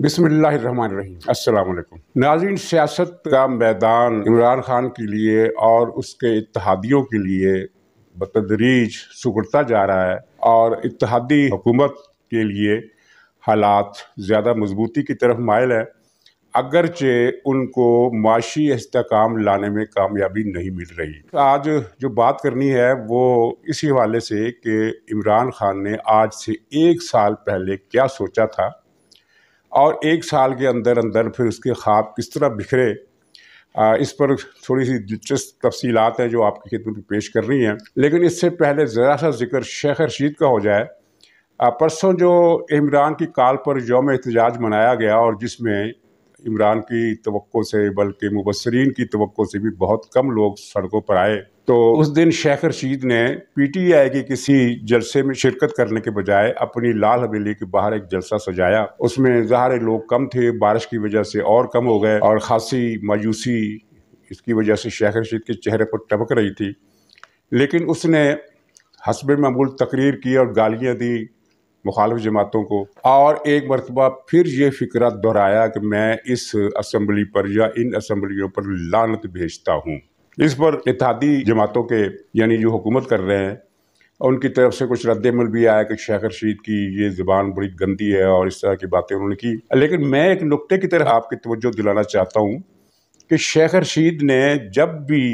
बिसमीम अल्लाम नाजिन सियासत का मैदान इमरान खान के लिए और उसके इतिहादियों के लिए बतदरीज सुगड़ता जा रहा है और इतिहादी हुकूमत के लिए हालात ज़्यादा मजबूती की तरफ मायल है अगरचे उनको माशी इसकाम लाने में कामयाबी नहीं मिल रही आज जो बात करनी है वो इसी हवाले से कि इमरान खान ने आज से एक साल पहले क्या सोचा था और एक साल के अंदर अंदर फिर उसके ख्वाब किस तरह बिखरे इस पर थोड़ी सी दिलचस्प तफसीलात हैं जो आपकी खिदमत में पेश कर रही हैं लेकिन इससे पहले ज़रा सा जिक्र शेख रशीद का हो जाए परसों जो इमरान की काल पर योम एहतजाज मनाया गया और जिसमें इमरान की तो से बल्कि मुबसरीन की तो से भी बहुत कम लोग सड़कों पर आए तो उस दिन शेख रशीद ने पीटीआई के किसी जलसे में शिरकत करने के बजाय अपनी लाल हवेली के बाहर एक जलसा सजाया उसमें जहा लोग कम थे बारिश की वजह से और कम हो गए और खासी मायूसी इसकी वजह से शेख रशीद के चेहरे पर टपक रही थी लेकिन उसने हसब मामूल तकरीर की और गालियाँ दी मुखालफ जमातों को और एक मरतबा फिर ये फ़िक्र दोहराया कि मैं इस असम्बली पर या इन असम्बलियों पर लानत भेजता हूँ इस पर इतिहादी जमातों के यानी जो हुकूमत कर रहे हैं उनकी तरफ से कुछ रद्दमल भी आया कि शेख रशीद की ये ज़बान बड़ी गंदी है और इस तरह की बातें उन्होंने की लेकिन मैं एक नुक्ते की तरह आपकी तवज्जो दिलाना चाहता हूँ कि शेख रशीद ने जब भी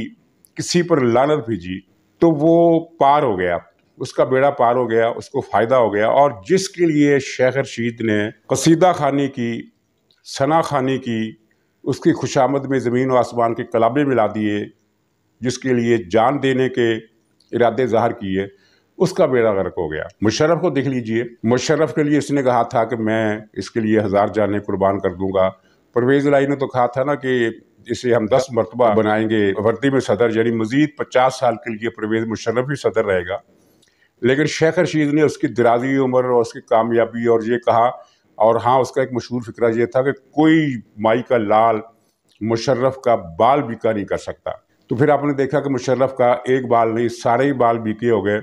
किसी पर लानत भेजी तो वो पार हो गया उसका बेड़ा पार हो गया उसको फ़ायदा हो गया और जिसके लिए शेख रशीद ने कसीदा खानी की सना खानी की उसकी खुशामद में ज़मीन व आसमान के कलाबे मिला दिए जिसके लिए जान देने के इरादे ज़ाहिर किए उसका बेड़ा गर्क हो गया मुशरफ़ को देख लीजिए मुशरफ के लिए इसने कहा था कि मैं इसके लिए हज़ार जानें कुर्बान कर दूंगा परवेज़ लाई ने तो कहा था ना कि इसे हम दस मरतबा बनाएंगे वर्दी में सदर यानी मजीद पचास साल के लिए परवेज़ मुशरफ ही सदर रहेगा लेकिन शेख रशीद ने उसकी दराजी उम्र और उसकी कामयाबी और ये कहा और हाँ उसका एक मशहूर फिक्र ये था कि कोई माई का लाल मुशर्रफ का बाल बीका नहीं कर सकता तो फिर आपने देखा कि मुशर्रफ का एक बाल नहीं सारे ही बाल बीके हो गए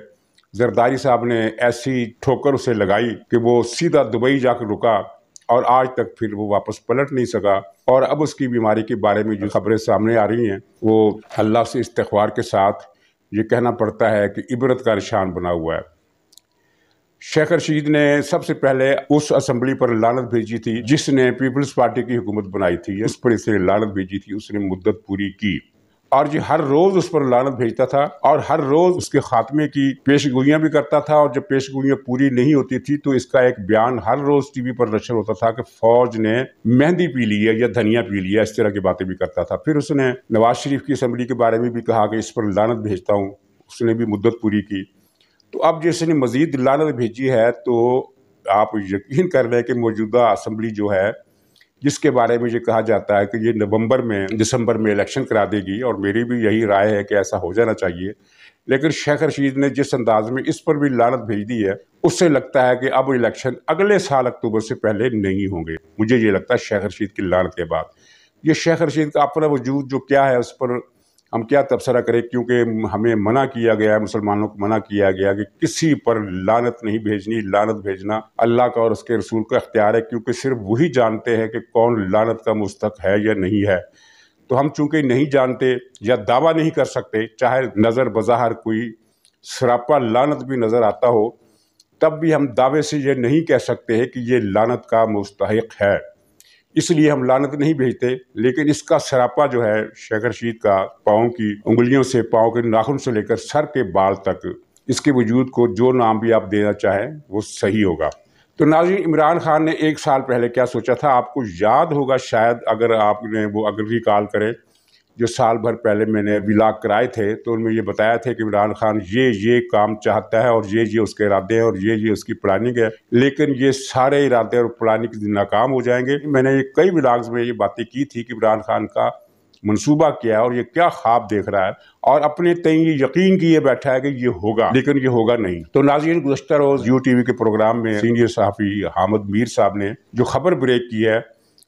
जरदारी साहब ने ऐसी ठोकर उसे लगाई कि वो सीधा दुबई जाकर रुका और आज तक फिर वो वापस पलट नहीं सका और अब उसकी बीमारी के बारे में जो खबरें सामने आ रही हैं वो अल्लाह से इस्तवार के साथ ये कहना पड़ता है कि इबरत का निशान बना हुआ है शेख रशीद ने सबसे पहले उस असम्बली पर लानत भेजी थी जिसने पीपल्स पार्टी की हुकूमत बनाई थी इस पर इसने लानत भेजी थी उसने मुद्दत पूरी की और जो हर रोज उस पर लानत भेजता था और हर रोज उसके खात्मे की पेश गोइयाँ भी करता था और जब पेश गोइयाँ पूरी नहीं होती थी तो इसका एक बयान हर रोज टीवी पर नशर होता था कि फौज ने मेहंदी पी ली है या धनिया पी लिया इस तरह की बातें भी करता था फिर उसने नवाज शरीफ की असम्बली के बारे में भी कहा कि इस पर लानत भेजता हूँ उसने भी मुद्दत पूरी की तो अब जैसे ने मजीद लानत भेजी है तो आप यकीन कर रहे हैं कि मौजूदा असम्बली जो है जिसके बारे में ये कहा जाता है कि ये नवंबर में दिसंबर में इलेक्शन करा देगी और मेरी भी यही राय है कि ऐसा हो जाना चाहिए लेकिन शेख रशीद ने जिस अंदाज में इस पर भी लानत भेज दी है उससे लगता है कि अब इलेक्शन अगले साल अक्टूबर से पहले नहीं होंगे मुझे ये लगता है शेख रशीद की लानत के बाद ये शेख रशीद का अपना वजूद जो क्या है उस पर हम क्या तबसरा करें क्योंकि हमें मना किया गया है मुसलमानों को मना किया गया कि किसी पर लानत नहीं भेजनी लानत भेजना अल्लाह का और उसके रसूल का अख्तियार है क्योंकि सिर्फ वही जानते हैं कि कौन लानत का मुस्तक है या नहीं है तो हम चूंकि नहीं जानते या दावा नहीं कर सकते चाहे नज़र बज़ाहर कोई सरापा लानत भी नज़र आता हो तब भी हम दावे से ये नहीं कह सकते हैं कि ये लानत का मुस्तक है इसलिए हम लानत नहीं भेजते लेकिन इसका सरापा जो है शेखर शीत का पाँव की उंगलियों से पाँव के नाखून से लेकर सर के बाल तक इसके वजूद को जो नाम भी आप देना चाहें वो सही होगा तो नाजी इमरान खान ने एक साल पहले क्या सोचा था आपको याद होगा शायद अगर आपने वो अगर कॉल करें जो साल भर पहले मैंने ब्लाग कराए थे तो उनमें ये बताया था कि इमरान खान ये ये काम चाहता है और ये ये उसके इरादे हैं और ये ये उसकी प्लानिंग है लेकिन ये सारे इरादे और प्लानिंग नाकाम हो जाएंगे मैंने ये कई ब्लाग्स में ये बातें की थी कि इमरान खान का मनसूबा क्या है और ये क्या ख्वाब देख रहा है और अपने तय ये यकीन किए बैठा है कि ये होगा लेकिन ये होगा नहीं तो नाजीन गुजशत रोज यू टी वी के प्रोग्राम में सीनियर सहाफ़ी हामद मीर साहब ने जो खबर ब्रेक की है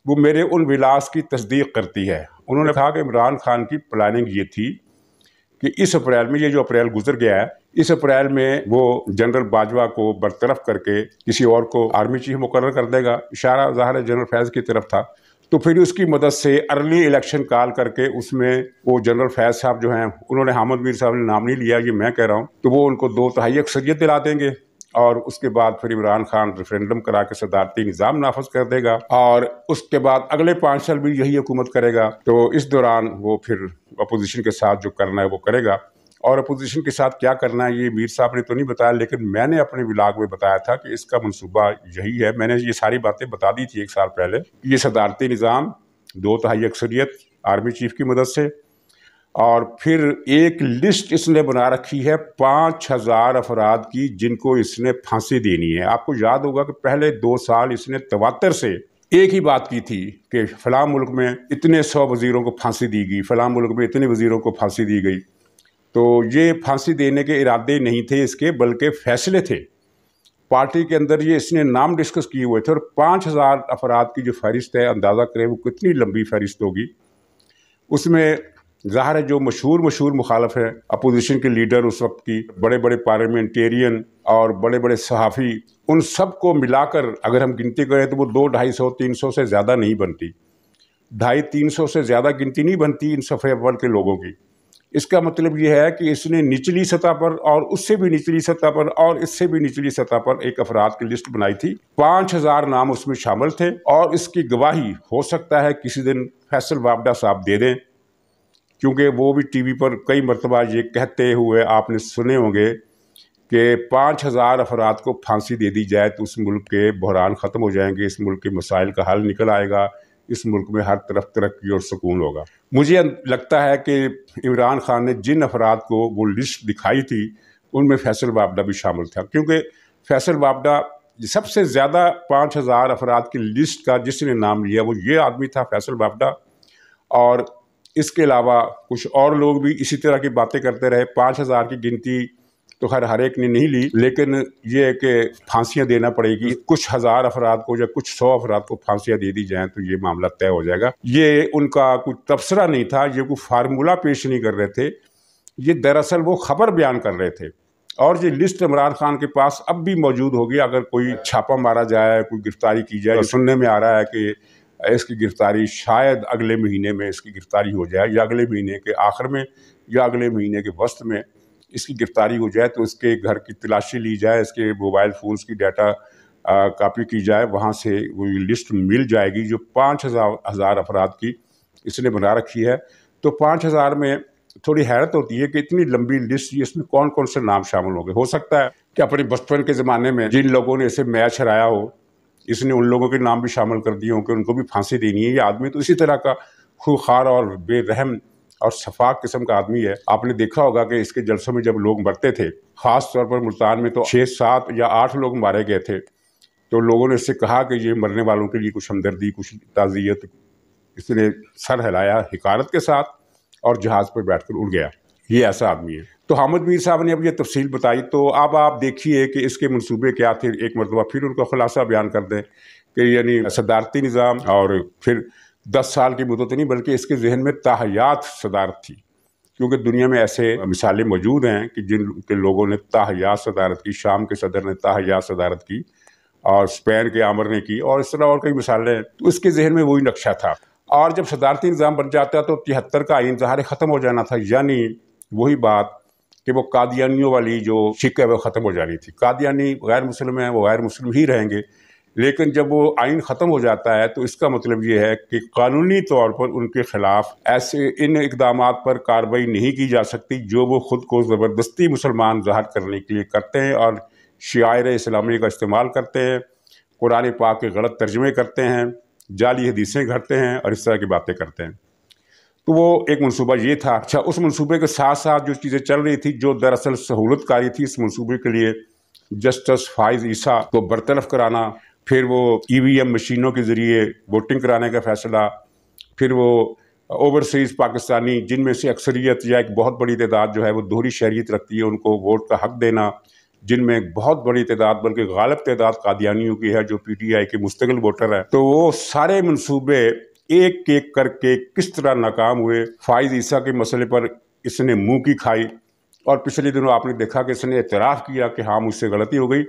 वो मेरे उन विलास की तस्दीक करती है उन्होंने कहा कि इमरान खान की प्लानिंग ये थी कि इस अप्रैल में ये जो अप्रैल गुजर गया है इस अप्रैल में वो जनरल बाजवा को बरतरफ करके किसी और को आर्मी चीफ मुकर कर देगा इशारा ज़ाहिर जनरल फैज़ की तरफ था तो फिर उसकी मदद से अर्ली इलेक्शन कॉल करके उसमें वो जनरल फैज साहब जो हैं उन्होंने हामद मीर साहब ने नाम नहीं लिया ये मैं कह रहा हूँ तो वो उनको दो तहाई अक्सरियत दिला देंगे और उसके बाद फिर इमरान खान रेफरेंडम करा के सदारती निज़ाम नाफज कर देगा और उसके बाद अगले पाँच साल भी यही हुकूमत करेगा तो इस दौरान वो फिर अपोजिशन के साथ जो करना है वो करेगा और अपोजिशन के साथ क्या करना है ये मीर साहब ने तो नहीं बताया लेकिन मैंने अपने विलाग में बताया था कि इसका मनसूबा यही है मैंने ये सारी बातें बता दी थी एक साल पहले ये सदारती निज़ाम दो तहाई अक्सरियत आर्मी चीफ की मदद से और फिर एक लिस्ट इसने बना रखी है पाँच हज़ार अफराद की जिनको इसने फांसी देनी है आपको याद होगा कि पहले दो साल इसने तवातर से एक ही बात की थी कि फ़लाँ मुल्क में इतने सौ वज़ीरों को फांसी दी गई फ़लाँ मुल्क में इतने वज़ीरों को फांसी दी गई तो ये फांसी देने के इरादे नहीं थे इसके बल्कि फैसले थे पार्टी के अंदर ये इसने नाम डिस्कस किए हुए थे और पाँच हज़ार अफराद की जो फहरिस्त है अंदाज़ा करें वो कितनी लंबी फहरिस्त होगी उसमें ज़ाहिर है जो मशहूर मशहूर मुखालफ है अपोजिशन के लीडर उस वक्त की बड़े बड़े पार्लियामेंटेरियन और बड़े बड़े सहाफ़ी उन सब को मिलाकर अगर हम गिनती करें तो वो दो ढाई सौ तीन सौ से ज़्यादा नहीं बनती ढाई तीन सौ से ज़्यादा गिनती नहीं बनती इन सफ़े अव्वल के लोगों की इसका मतलब यह है कि इसने निचली सतह पर और उससे भी निचली सतह पर और इससे भी निचली सतह पर एक अफराद की लिस्ट बनाई थी पाँच हज़ार नाम उसमें शामिल थे और इसकी गवाही हो सकता है किसी दिन फैसल बाबडा साहब दे दें क्योंकि वो भी टीवी पर कई मरतबा ये कहते हुए आपने सुने होंगे कि पाँच हज़ार अफराद को फांसी दे दी जाए तो उस मुल्क के बहरान ख़त्म हो जाएंगे इस मुल्क के मसाइल का हल निकल आएगा इस मुल्क में हर तरफ तरक्की और सुकून होगा मुझे लगता है कि इमरान खान ने जिन अफराद को वो लिस्ट दिखाई थी उनमें फैसल बाबडा भी शामिल था क्योंकि फैसल बाबडा सबसे ज़्यादा पाँच हज़ार अफराद की लिस्ट का जिसने नाम लिया वो ये आदमी था फैसल बाबडा और इसके अलावा कुछ और लोग भी इसी तरह की बातें करते रहे पाँच हज़ार की गिनती तो हर हर एक ने नहीं ली लेकिन ये है कि फांसियाँ देना पड़ेगी कुछ हज़ार अफराद को या कुछ सौ अफराद को फांसियाँ दे दी जाएँ तो ये मामला तय हो जाएगा ये उनका कुछ तबसरा नहीं था ये कोई फार्मूला पेश नहीं कर रहे थे ये दरअसल वो खबर बयान कर रहे थे और ये लिस्ट इमरान खान के पास अब भी मौजूद होगी अगर कोई छापा मारा जाए कोई गिरफ्तारी की जाए तो सुनने में आ रहा है कि इसकी गिरफ़्तारी शायद अगले महीने में इसकी गिरफ़्तारी हो जाए या अगले महीने के आखिर में या अगले महीने के वस्त में इसकी गिरफ़्तारी हो जाए तो इसके घर की तलाशी ली जाए इसके मोबाइल फ़ोन्स की डाटा कापी की जाए वहाँ से वो लिस्ट मिल जाएगी जो पाँच हज़ार हज़ार अफराद की इसने बना रखी है तो पाँच हज़ार में थोड़ी हैरत होती है कि इतनी लंबी लिस्ट इसमें कौन कौन से नाम शामिल होंगे हो सकता है कि अपने बचपन के ज़माने में जिन लोगों ने इसे मैच हराया हो इसने उन लोगों के नाम भी शामिल कर दिए कि उनको भी फांसी देनी है ये आदमी तो इसी तरह का खुखार और बेरहम और शफाक किस्म का आदमी है आपने देखा होगा कि इसके जलसों में जब लोग मरते थे ख़ास तौर पर मुल्तान में तो छः सात या आठ लोग मारे गए थे तो लोगों ने इससे कहा कि ये मरने वालों के लिए कुछ हमदर्दी कुछ ताज़ियत इसने सर हिलाया हकारत के साथ और जहाज़ पर बैठकर उड़ गया ये ऐसा आदमी है तो हामिद मीर साहब ने अब यह तफसील बताई तो अब आप देखिए कि इसके मनसूबे क्या थे एक मरतबा फिर उनका खुलासा बयान कर दें कि यानी सदारती निज़ाम और फिर दस साल की मुदत नहीं बल्कि इसके जहन में ताहयात सदारत थी क्योंकि दुनिया में ऐसे मिसालें मौजूद हैं कि जिन के लोगों ने ताहयात सदारत की शाम के सदर ने ताहयात सदारत की और स्पेन के आमर ने की और इस तरह और कई मिसालें तो उसके जहन में वही नक्शा था और जब सदारती निज़ाम बन जाता तो तिहत्तर का आइन जहार ख़त्म हो जाना था यानी वही बात कि वो कादियानियों वाली जो शिक है वो ख़त्म हो जानी थी कादियानी गैर मुस्लिम हैं वो गैर मुस्लिम ही रहेंगे लेकिन जब वो आइन ख़त्म हो जाता है तो इसका मतलब ये है कि कानूनी तौर पर उनके ख़िलाफ़ ऐसे इन इकदाम पर कार्रवाई नहीं की जा सकती जो वो ख़ुद को ज़बरदस्ती मुसलमान ज़ाहर करने के लिए करते हैं और शायर इस्लामी का इस्तेमाल करते हैं कुरान पाक के गलत तर्जमे करते हैं जाली हदीसें घटते हैं और इस तरह की बातें करते हैं तो वो एक मनसूबा ये था अच्छा उस मनसूबे के साथ साथ जो चीज़ें चल रही थी जो दरअसल सहूलतकारी थी इस मनसूबे के लिए जस्टिस फाइज ईसा को बरतरफ कराना फिर वो ईवीएम e मशीनों के ज़रिए वोटिंग कराने का फैसला फिर वो ओवरसीज़ पाकिस्तानी जिनमें से अक्सरियत या एक बहुत बड़ी तादाद जो है वो दोहरी शहरीत रखती है उनको वोट का हक देना जिनमें एक बहुत बड़ी तादाद बल्कि गालब तादाद कादियानियों की है जो पी टी आई के मुस्तकिल वोटर हैं तो वो सारे मनसूबे एक एक करके किस तरह नाकाम हुए फाइज ईसा के मसले पर इसने मुंह की खाई और पिछले दिनों आपने देखा कि इसने एतराफ़ किया कि हाँ मुझसे गलती हो गई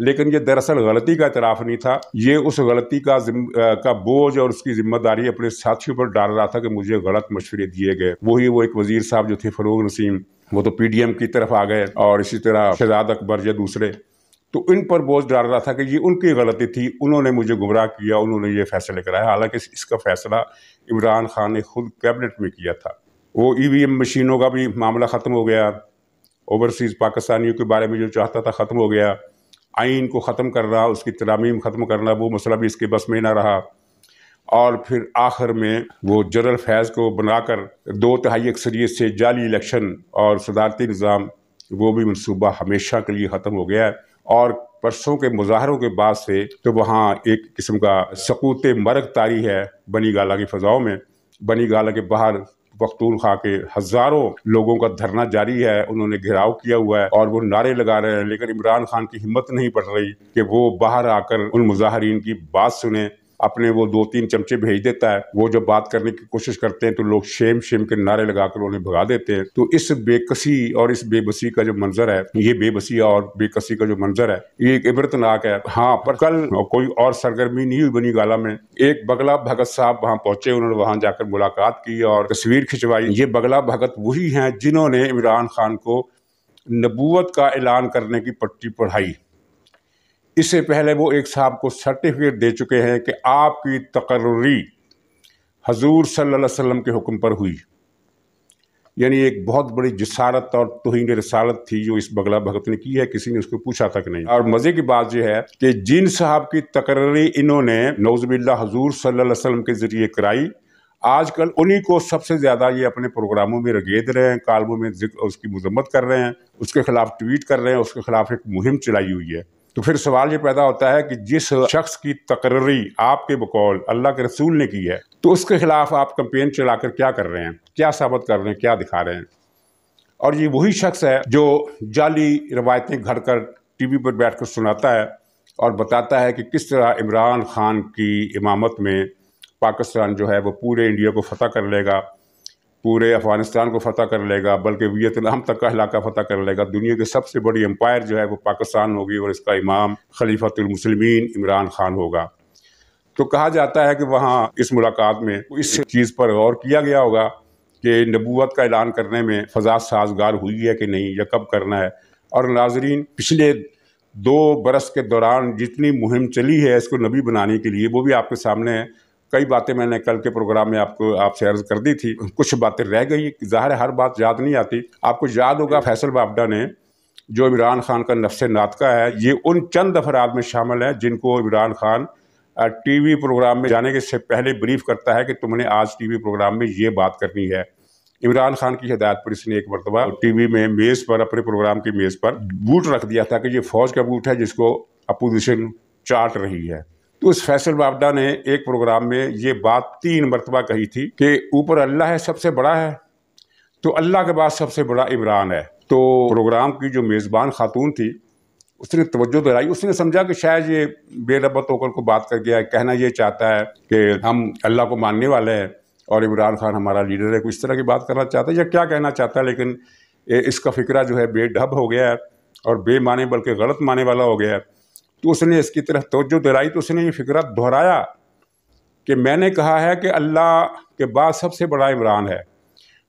लेकिन ये दरअसल गलती का एतराफ़ नहीं था ये उस गलती का का बोझ और उसकी जिम्मेदारी अपने साथियों पर डाल रहा था कि मुझे गलत मशवरे दिए गए वही वो एक वजीर साहब जो थे फरोग नसीम वो तो पीडीएम की तरफ आ गए और इसी तरह शहजाद अकबर या दूसरे तो इन पर बोझ डाल रहा था कि ये उनकी गलती थी उन्होंने मुझे गुमराह किया उन्होंने ये फैसले कराया हालांकि इसका फैसला इमरान खान ने खुद कैबिनेट में किया था वो ई e मशीनों का भी मामला ख़त्म हो गया ओवरसीज़ पाकिस्तानियों के बारे में जो चाहता था ख़त्म हो गया आइन को ख़त्म करना उसकी तरामीम ख़त्म करना वो मसला भी इसके बस में ना रहा और फिर आखिर में वो जनरल फैज़ को बनाकर दो तिहाई अक्सरियत से जाली इलेक्शन और सदारती निज़ाम वो भी मनसूबा हमेशा के लिए ख़त्म हो गया है और परसों के मुजाहरों के बाद से तो वहाँ एक किस्म का सकूत मरग तारी है बनी गाला की फ़जाओं में बनी गाला के बाहर पख्तून खा के हजारों लोगों का धरना जारी है उन्होंने घेराव किया हुआ है और वो नारे लगा रहे हैं लेकिन इमरान खान की हिम्मत नहीं पड़ रही कि वो बाहर आकर उन मुजाहरीन की बात सुने अपने वो दो तीन चमचे भेज देता है वो जब बात करने की कोशिश करते हैं तो लोग शेम शेम के नारे लगाकर उन्हें भगा देते हैं तो इस बेकसी और इस बेबसी का जो मंजर है ये बेबसी और बेकसी का जो मंजर है ये एक इबरतनाक है हाँ पर कल कोई और सरगर्मी नहीं हुई बनी गाला में एक बगला भगत साहब वहाँ पहुंचे उन्होंने वहां जाकर मुलाकात की और तस्वीर खिंचवाई ये बगला भगत वही हैं जिन्होंने इमरान खान को नबूवत का ऐलान करने की पट्टी पढ़ाई इससे पहले वो एक साहब को सर्टिफिकेट दे चुके हैं कि आपकी तकर्री हजूर सल्लल्लाहु अलैहि वसल्लम के हुक्म पर हुई यानी एक बहुत बड़ी जसारत और तोहन रसालत थी जो इस बगला भगत ने की है किसी ने उसको पूछा तक नहीं और मज़े की बात यह है कि जिन साहब की तकर्री इन्होंने नौजबिल्ला हजूर सल्ला वसलम के ज़रिए कराई आजकल उन्हीं को सबसे ज़्यादा ये अपने प्रोग्रामों में रगेद रहे हैं कालमों में उसकी मजम्मत कर रहे हैं उसके खिलाफ ट्वीट कर रहे हैं उसके खिलाफ एक मुहिम चलाई हुई है तो फिर सवाल ये पैदा होता है कि जिस शख्स की तकर्री आपके बकौल अल्लाह के रसूल ने की है तो उसके खिलाफ आप कंपेन चलाकर क्या कर रहे हैं क्या साबित कर रहे हैं क्या दिखा रहे हैं और ये वही शख्स है जो जाली रवायतें घर कर टीवी पर बैठकर सुनाता है और बताता है कि किस तरह इमरान खान की इमामत में पाकिस्तान जो है वो पूरे इंडिया को फतेह कर लेगा पूरे अफगानिस्तान को फतह कर लेगा बल्कि वियतनाम तक का इलाका फतह कर लेगा दुनिया की सबसे बड़ी एम्पायर जो है वो पाकिस्तान होगी और इसका इमाम खलीफतमसलमिन इमरान खान होगा तो कहा जाता है कि वहाँ इस मुलाकात में इस चीज़ पर गौर किया गया होगा कि नबूत का ऐलान करने में फजा साजगार हुई है कि नहीं या कब करना है और नाजरीन पिछले दो बरस के दौरान जितनी मुहिम चली है इसको नबी बनाने के लिए वो भी आपके सामने है कई बातें मैंने कल के प्रोग्राम में आपको आपसे अर्ज कर दी थी कुछ बातें रह गई ज़ाहिर हर बात याद नहीं आती आपको याद होगा फैसल बाबडा ने जो इमरान खान का नफ्स नातका है ये उन चंद अफराद में शामिल हैं जिनको इमरान खान टीवी प्रोग्राम में जाने के से पहले ब्रीफ करता है कि तुमने आज टीवी प्रोग्राम में ये बात करनी है इमरान खान की हदायत पर इसने एक मरतबा टीवी में मेज़ पर अपने प्रोग्राम की मेज़ पर बूट रख दिया था कि ये फौज का बूट है जिसको अपोजिशन चाट रही है तो उस फैसल बाबडा ने एक प्रोग्राम में ये बात तीन मरतबा कही थी कि ऊपर अल्लाह है सबसे बड़ा है तो अल्लाह के बाद सबसे बड़ा इमरान है तो प्रोग्राम की जो मेज़बान खातून थी उसने तवज्जो दिलाई उसने समझा कि शायद ये बेरबत होकर को बात कर गया है कहना ये चाहता है कि हम अल्लाह को मानने वाले हैं और इमरान खान हमारा लीडर है कुछ इस तरह की बात करना चाहता है या क्या कहना चाहता है लेकिन इसका फ़िक्रा जो है बेढब हो गया है और बेमाने बल्कि गलत माने वाला हो गया है तो उसने इसकी तरफ तोज्जो दिलाई तो उसने ये फिक्र दोहराया कि मैंने कहा है कि अल्लाह के बाद सबसे बड़ा इमरान है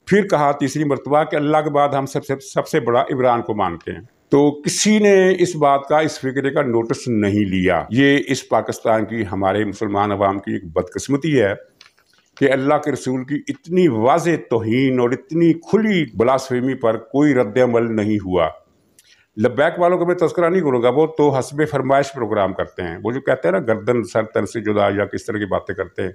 फिर कहा तीसरी मरतबा कि अल्लाह के बाद हम सबसे सबसे बड़ा इमरान को मानते हैं तो किसी ने इस बात का इस फिक्रे का नोटिस नहीं लिया ये इस पाकिस्तान की हमारे मुसलमान अवाम की एक बदकस्मती है कि अल्लाह के रसूल की इतनी वाज तोहन और इतनी खुली बलासफेमी पर कोई रद्द अमल नहीं हुआ लब्बैक वालों का मैं तस्करा नहीं करूँगा वो तो हसब फरमाइश प्रोग्राम करते हैं वो जो कहते हैं ना गर्दन सर तन से जुदा या किस तरह की बातें करते हैं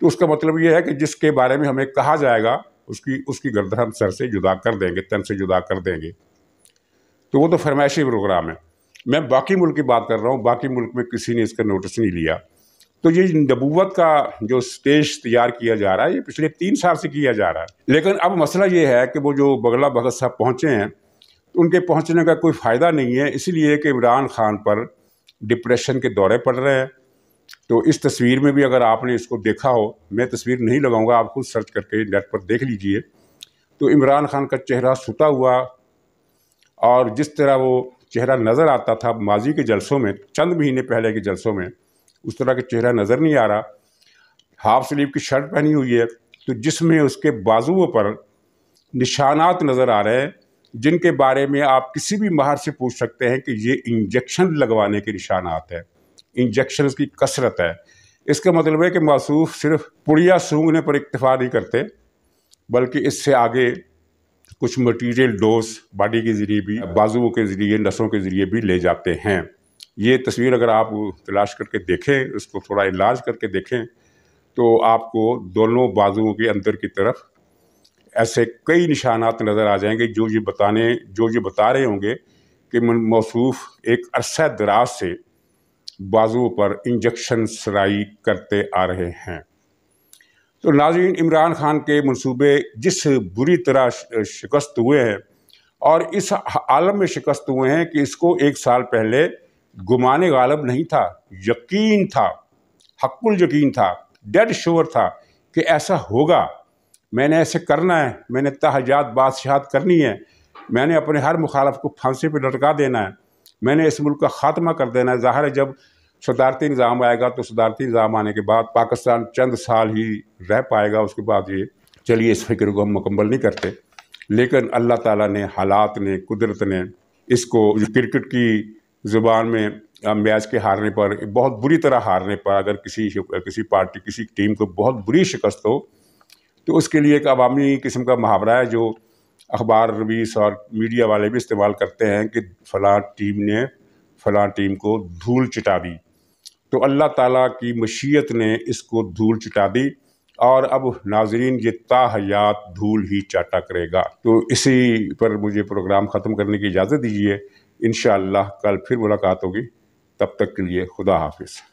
तो उसका मतलब ये है कि जिसके बारे में हमें कहा जाएगा उसकी उसकी गर्दन हम सर से जुदा कर देंगे तन से जुदा कर देंगे तो वो तो फरमाइशी प्रोग्राम है मैं बाकी मुल्क की बात कर रहा हूँ बाकी मुल्क में किसी ने इसका नोटिस नहीं लिया तो ये नबूवत का जो स्टेज तैयार किया जा रहा है ये पिछले तीन साल से किया जा रहा है लेकिन अब मसला ये है कि वो जो बगला भगत साहब पहुँचे हैं उनके पहुंचने का कोई फ़ायदा नहीं है इसीलिए कि इमरान खान पर डिप्रेशन के दौरे पड़ रहे हैं तो इस तस्वीर में भी अगर आपने इसको देखा हो मैं तस्वीर नहीं लगाऊंगा आप खुद सर्च करके नेट पर देख लीजिए तो इमरान खान का चेहरा सूता हुआ और जिस तरह वो चेहरा नज़र आता था माजी के जलसों में चंद महीने पहले के जलसों में उस तरह का चेहरा नज़र नहीं आ रहा हाफ स्लीव की शर्ट पहनी हुई है तो जिसमें उसके बाजुओं पर निशानात नज़र आ रहे हैं जिनके बारे में आप किसी भी माहर से पूछ सकते हैं कि ये इंजेक्शन लगवाने के निशानात है इंजेक्शन की कसरत है इसका मतलब है कि मासूफ सिर्फ पुड़िया सूंघने पर इतफा नहीं करते बल्कि इससे आगे कुछ मटेरियल डोज बॉडी के ज़रिए भी बाजुओं के ज़रिए नसों के ज़रिए भी ले जाते हैं ये तस्वीर अगर आप तलाश करके देखें उसको थोड़ा इलाज करके देखें तो आपको दोनों बाजुओं के अंदर की तरफ ऐसे कई निशानात नज़र आ जाएंगे जो ये बताने जो ये बता रहे होंगे कि मौसूफ एक अरसा दराज से बाजुओं पर इंजेक्शन सराई करते आ रहे हैं तो नाजीन इमरान खान के मंसूबे जिस बुरी तरह शिकस्त हुए हैं और इस आलम में शिकस्त हुए हैं कि इसको एक साल पहले गुमान गालब नहीं था यकीन था हक्कुल यकीन था डेड श्योर था कि ऐसा होगा मैंने ऐसे करना है मैंने तहजात बादशाहत करनी है मैंने अपने हर मुखालफ को फांसी पर लटका देना है मैंने इस मुल्क का खात्मा कर देना है ज़ाहिर है जब सदारती निज़ाम आएगा तो सदारती निज़ाम आने के बाद पाकिस्तान चंद साल ही रह पाएगा उसके बाद ये चलिए इस फिक्र को हम मुकम्मल नहीं करते लेकिन अल्लाह ताला ने हालात ने कुदरत ने इसको जो क्रिकेट की ज़ुबान में मैच के हारने पर बहुत बुरी तरह हारने पर अगर किसी किसी पार्टी किसी टीम को बहुत बुरी शिकस्त हो तो उसके लिए एक अवामी किस्म का मुहावरा है जो अखबार रवीस और मीडिया वाले भी इस्तेमाल करते हैं कि फ़लाँ टीम ने फ़लाँ टीम को धूल चिटा दी तो अल्लाह ताला की मशीयत ने इसको धूल चिटा दी और अब नाजरीन ये ताहयात धूल ही चाटा करेगा तो इसी पर मुझे प्रोग्राम ख़त्म करने की इजाज़त दीजिए इन कल फिर मुलाकात होगी तब तक के लिए खुदा हाफिज़